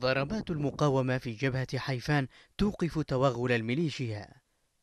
ضربات المقاومة في جبهة حيفان توقف توغل الميليشيا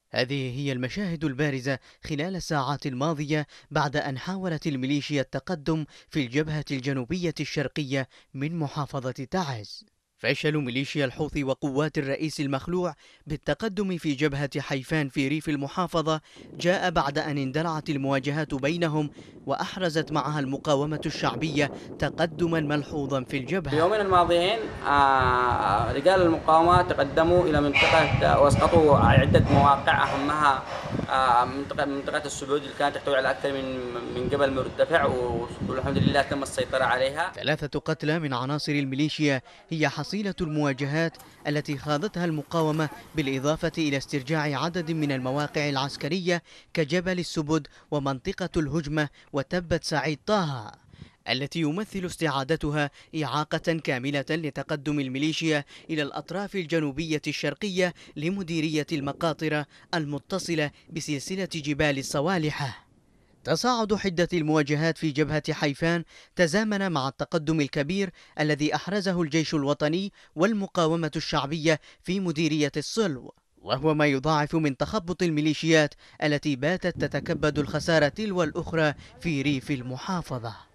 هذه هي المشاهد البارزة خلال الساعات الماضية بعد أن حاولت الميليشيا التقدم في الجبهة الجنوبية الشرقية من محافظة تعز فشل ميليشيا الحوثي وقوات الرئيس المخلوع بالتقدم في جبهة حيفان في ريف المحافظة جاء بعد أن اندلعت المواجهات بينهم وأحرزت معها المقاومة الشعبية تقدما ملحوظا في الجبهة في يومين الماضيين آه، رجال المقاومة تقدموا إلى منطقة آه، واسقطوا عدة مواقع أهمها آه، منطقه منطقه السدود اللي كانت تحتوي على اكثر من من جبل مرتفع والحمد لله تم السيطره عليها. ثلاثه قتلى من عناصر الميليشيا هي حصيله المواجهات التي خاضتها المقاومه بالاضافه الى استرجاع عدد من المواقع العسكريه كجبل السبد ومنطقه الهجمه وتبت سعيد طه. التي يمثل استعادتها إعاقة كاملة لتقدم الميليشيا إلى الأطراف الجنوبية الشرقية لمديرية المقاطرة المتصلة بسلسلة جبال الصوالحة تصاعد حدة المواجهات في جبهة حيفان تزامن مع التقدم الكبير الذي أحرزه الجيش الوطني والمقاومة الشعبية في مديرية الصلو وهو ما يضاعف من تخبط الميليشيات التي باتت تتكبد الخسارة تلو الأخرى في ريف المحافظة